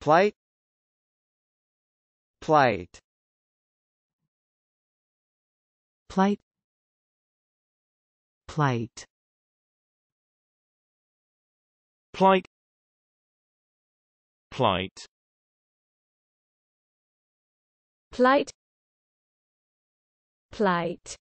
plight plight plight plight plight plight plight plight